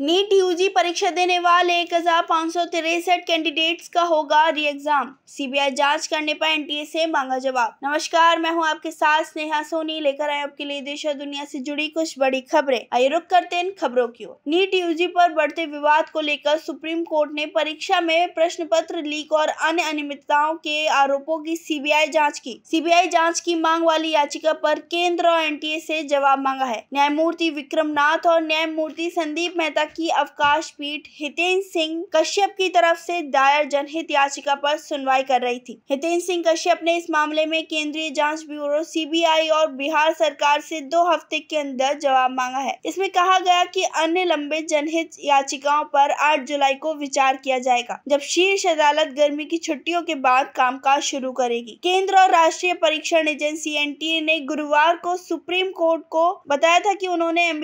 NEET UG परीक्षा देने वाले एक कैंडिडेट्स का होगा री एग्जाम सीबीआई जांच करने पर एनटीए से मांगा जवाब नमस्कार मैं हूं आपके साथ स्नेहा सोनी लेकर आए आपके लिए देश और दुनिया से जुड़ी कुछ बड़ी खबरें आइए रुक करते हैं खबरों की ओर नीट यूजी पर बढ़ते विवाद को लेकर सुप्रीम कोर्ट ने परीक्षा में प्रश्न पत्र लीक और अन्य अनियमितताओं के आरोपों की सीबीआई जाँच की सीबीआई जाँच की मांग वाली याचिका पर केंद्र और एनटीए से जवाब मांगा है न्यायमूर्ति विक्रम नाथ और न्यायमूर्ति संदीप मेहता नेता की अवकाश पीठ हितेंद्र सिंह कश्यप की तरफ से दायर जनहित याचिका पर सुनवाई कर रही थी हितेंद्र सिंह कश्यप ने इस मामले में केंद्रीय जांच ब्यूरो सीबीआई और बिहार सरकार से दो हफ्ते के अंदर जवाब मांगा है इसमें कहा गया कि अन्य लंबित जनहित याचिकाओं पर 8 जुलाई को विचार किया जाएगा जब शीर्ष अदालत गर्मी की छुट्टियों के बाद काम शुरू करेगी केंद्र और राष्ट्रीय परीक्षण एजेंसी एन ने गुरुवार को सुप्रीम कोर्ट को बताया था की उन्होंने एम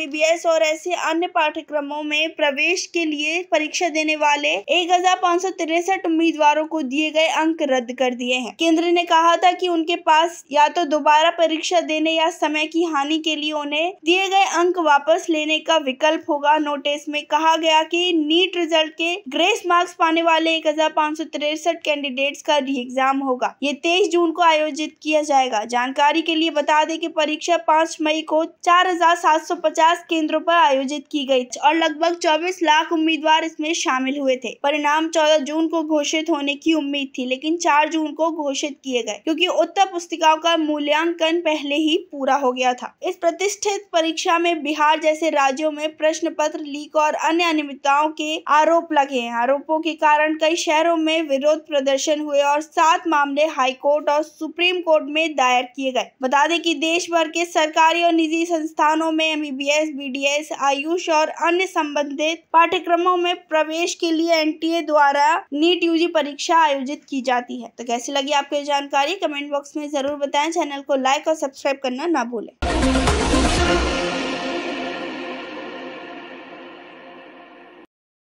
और ऐसे अन्य पाठ्यक्रमों में प्रवेश के लिए परीक्षा देने वाले एक उम्मीदवारों को दिए गए अंक रद्द कर दिए हैं केंद्र ने कहा था कि उनके पास या तो दोबारा परीक्षा देने या समय की हानि के लिए उन्हें दिए गए अंक वापस लेने का विकल्प होगा नोटिस में कहा गया कि नीट रिजल्ट के ग्रेस मार्क्स पाने वाले एक कैंडिडेट्स का री एग्जाम होगा ये तेईस जून को आयोजित किया जाएगा जानकारी के लिए बता दें कि परीक्षा पाँच मई को चार केंद्रों पर आयोजित की गई और लगभग लगभग 24 लाख उम्मीदवार इसमें शामिल हुए थे परिणाम 14 जून को घोषित होने की उम्मीद थी लेकिन 4 जून को घोषित किए गए क्योंकि उत्तर पुस्तिकाओं का मूल्यांकन पहले ही पूरा हो गया था इस प्रतिष्ठित परीक्षा में बिहार जैसे राज्यों में प्रश्न पत्र लीक और अन्य अनियमितताओं के आरोप लगे हैं आरोपों के कारण कई शहरों में विरोध प्रदर्शन हुए और सात मामले हाईकोर्ट और सुप्रीम कोर्ट में दायर किए गए बता दें कि देश भर के सरकारी और निजी संस्थानों में एमबीबीएस बीडीएस आयुष और अन्य संबंधित पाठ्यक्रमों में प्रवेश के लिए एन द्वारा नीट यू परीक्षा आयोजित की जाती है तो कैसी लगी आपको जानकारी कमेंट बॉक्स में जरूर बताएं चैनल को लाइक और सब्सक्राइब करना ना भूलें